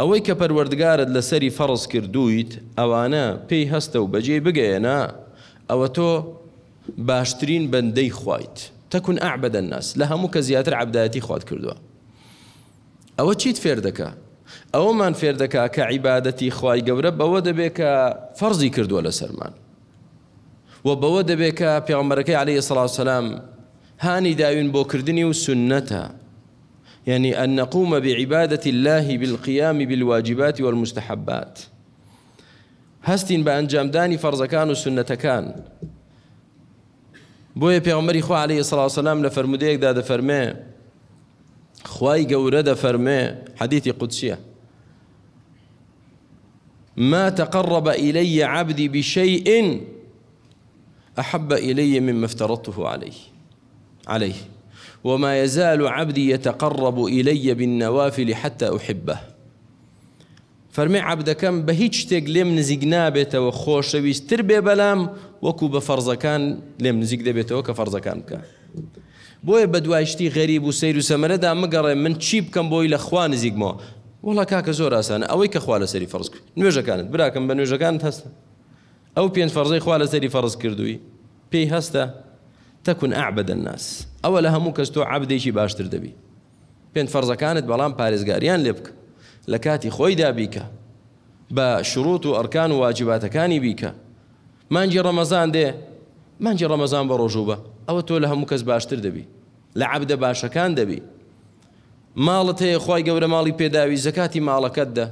ئەوەی کە پەروەردگارت لەسەری فەڕز کردویت ئەوانە پێی هەستە و بەجێ بگەیەنا ئەوە تۆ باشترین بەندەی خوایت تەکون ئاعبدە الناس لە هەموو کە زیاتر عبدایەتی خوات کردووە ئەوە چیت فێر دەکە ئەوەمان فێر دەکا کە عیباەتی خی گەورە بەوە دەبێت کە فەرزی کردووە لە سەرمان و بەوە دەبێت کە پیامەرەکەی عليه سڵاوسلام هانی داوین بۆ کردنی و سنەتە يعني أن نقوم بعبادة الله بالقيام بالواجبات والمستحبات هستين بأن جامداني فرز كان وسنة كان بۆیە پێغمەری خوا عليه والسلام سلام لە فرەرمودەیەکدا دەفەرمێ خی گەورە دەفەرمێ حديث قدسية ما تقرب إلي عبدي بشيء أحب إلي مما افترضته عليه عليه وما يزال عبدي يتقرب إلي بالنوافل حتى أحبه فەرمێ عبدەکەم بە هیچ شتێک لێم نزیک نابێتەوە خۆشەویستتر بێ بەلام وەکو بە فەرزەکان لێم نزیک دەبێتەوە کە فەرزەکان بکە. بۆیە بە دوایشتی غەریب و سیر و سەمەرەدا مگەڕێ من چی بکەم بۆی لە خوا نزیکمەوە وڵا کاکە زۆر ئاسانە ئەوەی کە خوا لە سەری فەرز کرد نوێژەکانت براکەم بە نوێژەکانت هەستە ئەو پێنج فەرزەی خوا لە سەری فەرز کردووی پێی هەستە تەکون ئاعبدە الناس ئەوە لە هەموو کەس تۆ عبدێکی باشتر دەبی پێنج فەرزەکانت بەڵام پارێزگاریان لێ بکە لە کاتی خۆی دابیکە بە شروط و ئەرکان و واجباتەکانی بیکە مانجی ڕەمەزان دێ مانجی ڕەمەزان بە ڕۆژوبە ئەوە تۆ لە هەموو کەس باشتر دەبی لە عبدە باشەکان دەبی ماڵت هەیە خی گەورە ماڵی پێداوی زەکاتی ماڵەکەت دە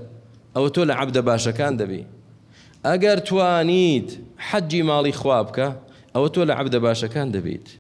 ئەوە تۆ لە عبدە باشەکان دەبی ئەگەر توانیت حەجی ماڵی خواب بکە أو تولى عبد باشا كان دبيت